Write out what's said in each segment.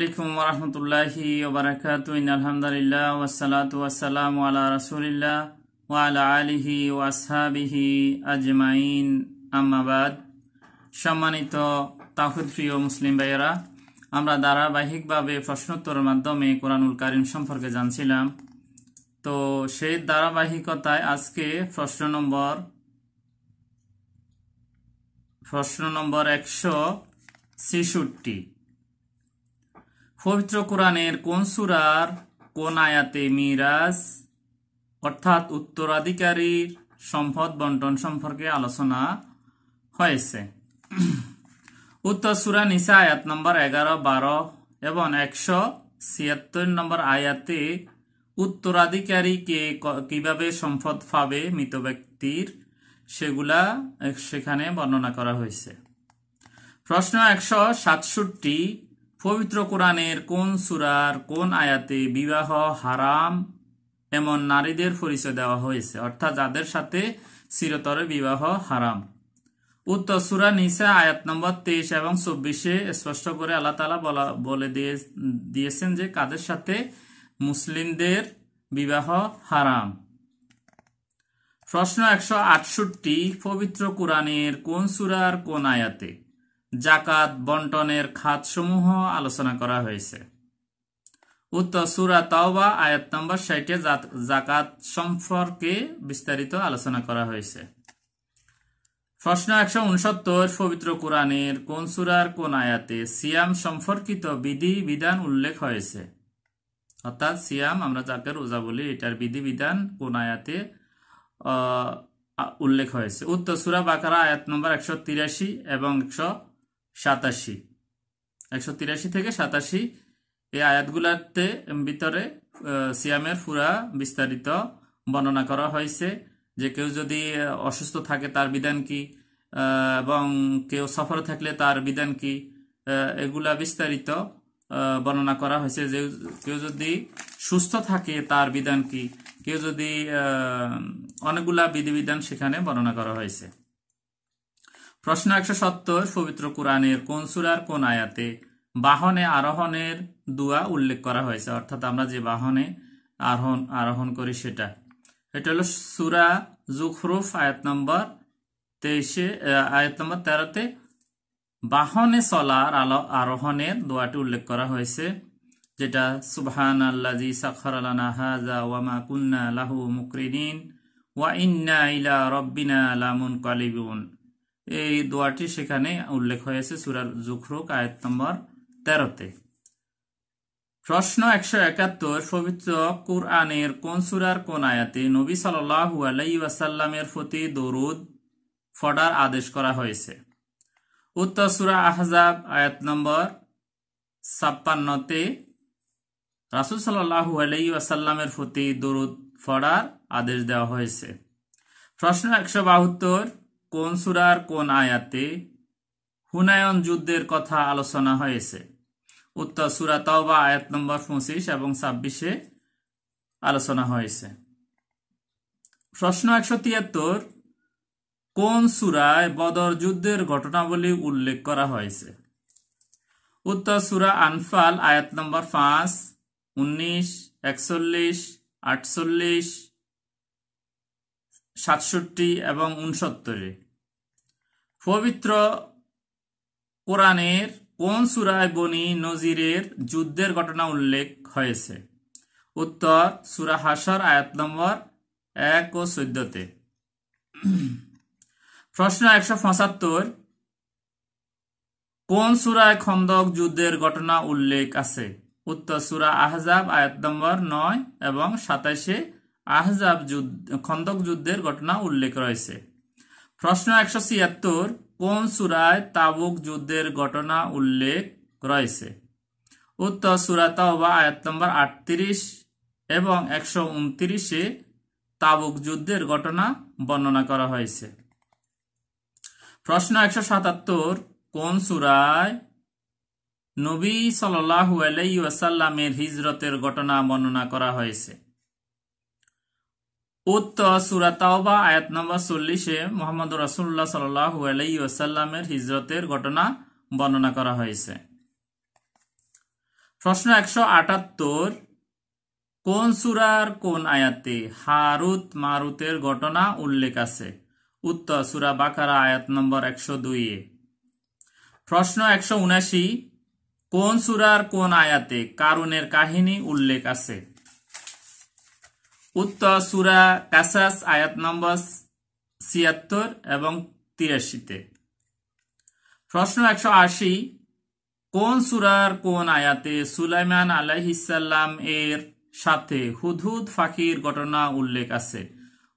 আলাইকুম রহমতুল্লাহি ওবরাকাত আলহামদুলিল্লাহ ওয়াসালাতু ওয়াসালামু আলা রাসূলিল্লাহ ওয়া আলা আলিহি ওয়া আসহাবিহি আজমাইন আম্মাবাদ সম্মানিত তাহিদ প্রিয় মুসলিম ভাইয়েরা আমরা ধারাবাহিকভাবে প্রশ্নোত্তরের মাধ্যমে কোরআনুল কারীম সম্পর্কে জানছিলাম তো সেই ধারাবাহিকতায় আজকে প্রশ্ন নম্বর প্রশ্ন নম্বর একশো ছেষট্টি পবিত্র কোরআনের কোন সুরার কোন আয়াতে মিরাজ অর্থাৎ উত্তরাধিকারীর সম্পদ বন্টন সম্পর্কে আলোচনা হয়েছে উত্তর সুরা নিসা আয়াত নম্বর এগারো বারো এবং একশো ছিয়াত্তর নম্বর আয়াতে উত্তরাধিকারীকে কিভাবে সম্পদ পাবে মৃত ব্যক্তির সেগুলা সেখানে বর্ণনা করা হয়েছে প্রশ্ন একশো সাতষট্টি পবিত্র কোরআনের কোন সুরার কোন আয়াতে বিবাহ হারাম এমন নারীদের পরিচয় দেওয়া হয়েছে অর্থাৎ যাদের সাথে চিরতরে বিবাহ হারাম উত্তর সুরা নিসা আয়াত নম্বর তেইশ এবং চব্বিশে স্পষ্ট করে আল্লাহ তালা বলা বলে দিয়ে দিয়েছেন যে কাদের সাথে মুসলিমদের বিবাহ হারাম প্রশ্ন একশো আটষট্টি পবিত্র কোরআনের কোন সুরার কোন আয়াতে জাকাত বন্টনের খাতসমূহ আলোচনা করা হয়েছে উত্তর সুরা তাওবা আয়াত নম্বর ষাটে জাকাত সম্পর্কে বিস্তারিত আলোচনা করা হয়েছে প্রশ্ন একশো উনসত্তর পবিত্র কোরআনের কোন সুরার কোন আয়াতে সিয়াম সম্পর্কিত বিধি বিধান উল্লেখ হয়েছে অর্থাৎ সিয়াম আমরা যাকে রোজা বলি এটার বিধি বিধান কোন আয়াতে উল্লেখ হয়েছে উত্তর সুরা বাকারা আয়াত নম্বর একশো তিরাশি এবং একশো সাতাশি একশো তিরাশি থেকে সাতাশি এই আয়াতগুলাতে ভিতরে সিয়ামের ফুরা বিস্তারিত বর্ণনা করা হয়েছে যে কেউ যদি অসুস্থ থাকে তার বিধান কি এবং কেউ সফর থাকলে তার বিধান কি এগুলা বিস্তারিত বর্ণনা করা হয়েছে যে কেউ যদি সুস্থ থাকে তার বিধান কি কেউ যদি অনেকগুলা বিধিবিধান সেখানে বর্ণনা করা হয়েছে প্রশ্ন একশো সত্তর পবিত্র কোরআনের কোন সুরার কোন আয়াতে বাহনে আরোহণের দুয়া উল্লেখ করা হয়েছে অর্থাৎ আমরা যে বাহনে আরোহণ আরোহণ করি সেটা এটা হলো সুরা জুখরুফ আয়াত নম্বর তেইশে আয়াত নম্বর তেরোতে বাহনে চলার আলো আরোহণের দোয়াটি উল্লেখ করা হয়েছে যেটা সুবহান আল্লাজি সাখর আলানা হাজা ওয়ামা কুন্না লাহু মুকরিন ওয়া ইন্না ইলা রব্বিনা লামুন কালিবুন এই দোয়াটি সেখানে উল্লেখ হয়েছে সুরার জুখরুক আয়াত নম্বর তেরোতে প্রশ্ন একশো একাত্তর পবিত্র কুরআনের কোন সুরার কোন আয়াতে নবী সাল্লাহু আলাই প্রতি দরুদ ফড়ার আদেশ করা হয়েছে উত্তর সুরা আহজাব আয়াত নম্বর ছাপ্পান্নতে রাসুল সাল্লাহু আলাইসাল্লামের প্রতি দরুদ ফড়ার আদেশ দেওয়া হয়েছে প্রশ্ন একশো বাহাত্তর কোন সুরার কোন আয়াতে হুনায়ন যুদ্ধের কথা আলোচনা হয়েছে উত্তর সুরা তাওবা আয়াত নম্বর পঁচিশ এবং ছাব্বিশে আলোচনা হয়েছে প্রশ্ন একশো তিয়াত্তর কোন সুরায় বদর যুদ্ধের ঘটনাবলী উল্লেখ করা হয়েছে উত্তর সুরা আনফাল আয়াত নম্বর পাঁচ উনিশ একচল্লিশ আটচল্লিশ সাতষট্টি এবং উনসত্তরে পবিত্র কোরআনের কোন সুরায় বনি নজিরের যুদ্ধের ঘটনা উল্লেখ হয়েছে উত্তর সুরা হাসর আয়াত নম্বর এক ও চোদ্দতে প্রশ্ন একশো পঁচাত্তর কোন সুরায় খন্দক যুদ্ধের ঘটনা উল্লেখ আছে উত্তর সুরা আহজাব আয়াত নম্বর নয় এবং সাতাশে আহজাব খন্দক যুদ্ধের ঘটনা উল্লেখ রয়েছে প্রশ্ন একশো ছিয়াত্তর কোন সুরায় তাবুক যুদ্ধের ঘটনা উল্লেখ রয়েছে উত্তর সুরা বা আয়াত নম্বর আটত্রিশ এবং একশো উনত্রিশে তাবুক যুদ্ধের ঘটনা বর্ণনা করা হয়েছে প্রশ্ন একশো সাতাত্তর কোন সুরায় নবী সাল্লাহ আলাই হিজরতের ঘটনা বর্ণনা করা হয়েছে উক্ত সুরা তাওবা আয়াত নম্বর চল্লিশে মোহাম্মদ রাসুল্লাহ সাল্লাহু আলাই ওসাল্লামের হিজরতের ঘটনা বর্ণনা করা হয়েছে প্রশ্ন একশো আটাত্তর কোন সুরার কোন আয়াতে হারুত মারুতের ঘটনা উল্লেখ আছে উত্তর সুরা বাকারা আয়াত নম্বর একশো দুইয়ে প্রশ্ন একশো উনাশি কোন সুরার কোন আয়াতে কারুনের কাহিনী উল্লেখ আছে উত্তর সুরা কাসাস আয়াত নম্বর ছিয়াত্তর এবং তিরাশিতে প্রশ্ন একশো আশি কোন সুরার কোন আয়াতে সুলাইমান আলাইহিসাল্লাম এর সাথে হুদহুদ ফাঁকির ঘটনা উল্লেখ আছে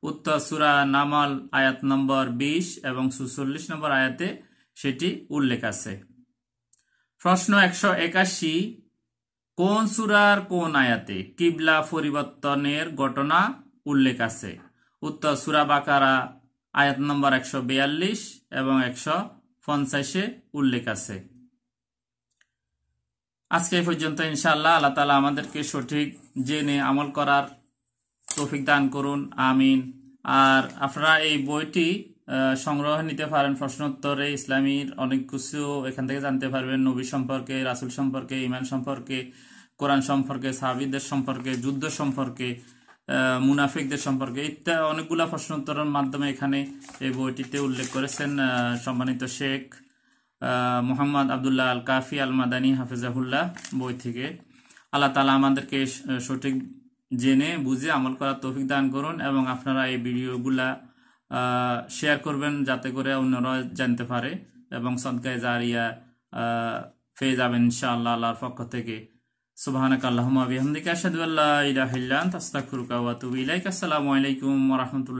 উত্তর সুরা নামাল আয়াত নম্বর বিশ এবং সুচল্লিশ নম্বর আয়াতে সেটি উল্লেখ আছে প্রশ্ন একশো একাশি কোন সুরার কোন আয়াতে কিবলা পরিবর্তনের ঘটনা উল্লেখ আছে উত্তর সুরা বাকারা আয়াত নম্বর একশো বিয়াল্লিশ এবং একশো পঞ্চাশে উল্লেখ আছে আজকে এই পর্যন্ত ইনশাআল্লাহ আল্লাহ তালা আমাদেরকে সঠিক জেনে আমল করার তৌফিক দান করুন আমিন আর আপনারা এই বইটি সংগ্রহ নিতে পারেন প্রশ্নোত্তরে ইসলামীর অনেক কিছু এখান থেকে জানতে পারবেন নবী সম্পর্কে রাসুল সম্পর্কে ইমান সম্পর্কে কোরআন সম্পর্কে সাহাবিদের সম্পর্কে যুদ্ধ সম্পর্কে মুনাফিকদের সম্পর্কে ইত্যাদি অনেকগুলো প্রশ্নোত্তরের মাধ্যমে এখানে এই বইটিতে উল্লেখ করেছেন সম্মানিত শেখ মোহাম্মদ আবদুল্লাহ আল কাফি আল মাদানি হাফিজাহুল্লাহ বই থেকে আল্লাহ তালা আমাদেরকে সঠিক জেনে বুঝে আমল করার তৌফিক দান করুন এবং আপনারা এই ভিডিওগুলা শেয়ার করবেন যাতে করে অন্যরা জানতে পারে এবং সদকায় জারিয়া পেয়ে যাবেন ইনশাআল্লাহ আল্লাহর পক্ষ থেকে সুবাহানক আল্লাহমা বিহামদিকা আসাদুল্লাহ আল্লা ইলাহা ইল্লা ইলাইক আসসালামু আলাইকুম রহমতুল্লাহ